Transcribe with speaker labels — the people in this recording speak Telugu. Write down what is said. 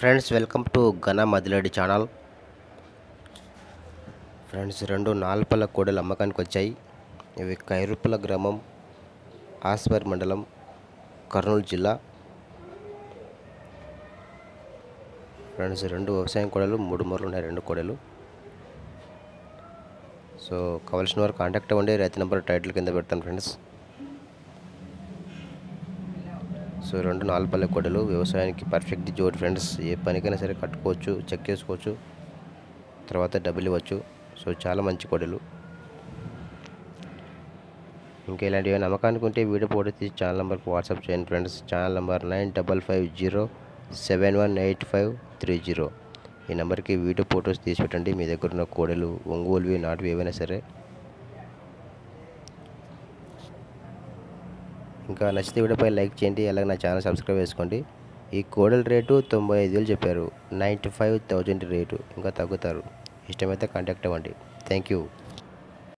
Speaker 1: ఫ్రెండ్స్ వెల్కమ్ టు ఘన మదిలేడి ఛానల్ ఫ్రెండ్స్ రెండు నాల్పల కోడలు అమ్మకానికి వచ్చాయి ఇవి కైరుపల గ్రామం ఆస్వర్ మండలం కర్నూలు జిల్లా ఫ్రెండ్స్ రెండు వ్యవసాయం కోడలు మూడు మూరలు ఉన్నాయి రెండు కోడలు సో కావాల్సిన వారు కాంటాక్ట్ అవ్వండి రైతు నెంబర్ టైటిల్ కింద పెడతాను ఫ్రెండ్స్ సో రెండు నాలుగు పల్లె కొడలు వ్యవసాయానికి పర్ఫెక్ట్ జోడి ఫ్రెండ్స్ ఏ పనికైనా సరే కట్టుకోవచ్చు చెక్ చేసుకోవచ్చు తర్వాత డబ్బులు ఇవ్వచ్చు సో చాలా మంచి కొడలు ఇంకా ఇలాంటివి నమ్మకానికి ఉంటే వీడియో ఫోటో తీసి ఛానల్ నెంబర్కి వాట్సాప్ చేయండి friends channel number nine double five zero seven one eight five three zero ఈ నెంబర్కి వీడియో ఫొటోస్ తీసి పెట్టండి మీ దగ్గర ఉన్న కోడలు ఒంగోలువి నాటువి ఏవైనా సరే ఇంకా నచ్చితే వీడియోపై లైక్ చేయండి అలాగే నా ఛానల్ సబ్స్క్రైబ్ చేసుకోండి ఈ కోడల రేటు తొంభై ఐదు వేలు చెప్పారు నైంటీ ఫైవ్ థౌజండ్ రేటు ఇంకా తగ్గుతారు ఇష్టమైతే కాంటాక్ట్ అవ్వండి థ్యాంక్ యూ